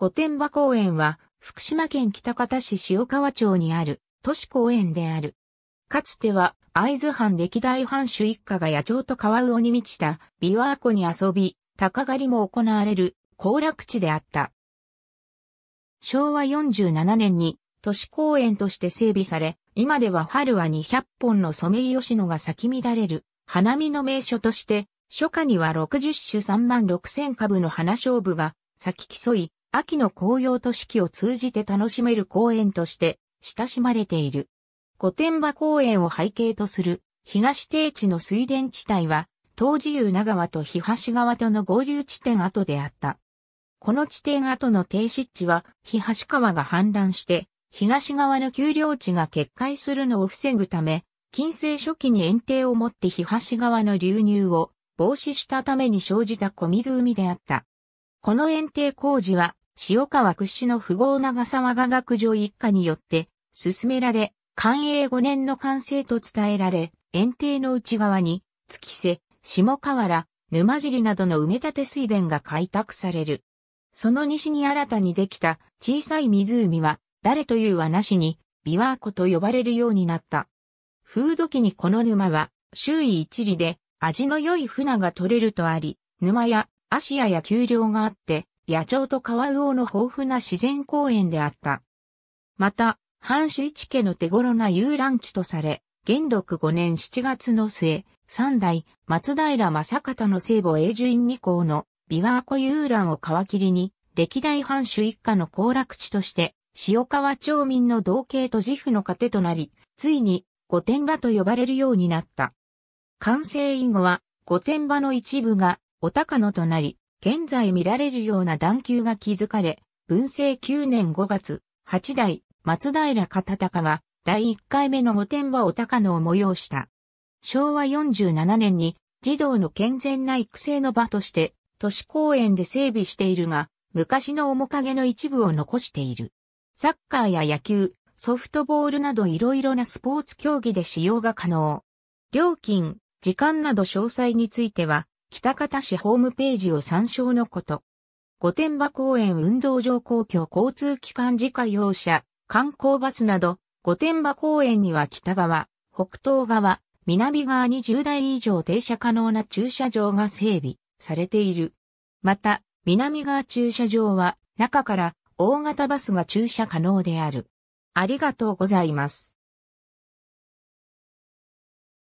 御殿場公園は、福島県北方市塩川町にある都市公園である。かつては、会津藩歴代藩主一家が野鳥と川魚に満ちた琵琶湖に遊び、鷹狩りも行われる行楽地であった。昭和47年に都市公園として整備され、今では春は200本のソメイヨシノが咲き乱れる花見の名所として、初夏には60種3万6 0株の花勝負が咲き競い、秋の紅葉と四季を通じて楽しめる公園として親しまれている。御殿場公園を背景とする東低地の水田地帯は、東自由長川と東川との合流地点跡であった。この地点跡の低湿地は、東川が氾濫して、東側の丘陵地が決壊するのを防ぐため、近世初期に園庭をもって東側の流入を防止したために生じた小湖であった。この園庭工事は塩川屈指の富豪長沢が学上一家によって、進められ、寛永5年の完成と伝えられ、園庭の内側に、月瀬、下河原、沼尻などの埋め立て水田が開拓される。その西に新たにできた小さい湖は、誰という話に、琵琶湖と呼ばれるようになった。風土期にこの沼は、周囲一里で、味の良い船が取れるとあり、沼や、芦屋や丘陵があって、野鳥と川魚の豊富な自然公園であった。また、藩主一家の手頃な遊覧地とされ、元禄5年7月の末、三代、松平正方の聖母永住院二校の琵琶湖遊覧を皮切りに、歴代藩主一家の行楽地として、塩川町民の同系と自負の糧となり、ついに、御殿場と呼ばれるようになった。完成以後は、御殿場の一部が、お高野となり、現在見られるような段丘が築かれ、文政9年5月、八代、松平片高が第1回目の御殿場お高野を催した。昭和47年に児童の健全な育成の場として都市公園で整備しているが、昔の面影の一部を残している。サッカーや野球、ソフトボールなど色々なスポーツ競技で使用が可能。料金、時間など詳細については、北方市ホームページを参照のこと。御殿場公園運動場公共交通機関自家用車、観光バスなど、御殿場公園には北側、北東側、南側に10台以上停車可能な駐車場が整備されている。また、南側駐車場は中から大型バスが駐車可能である。ありがとうございます。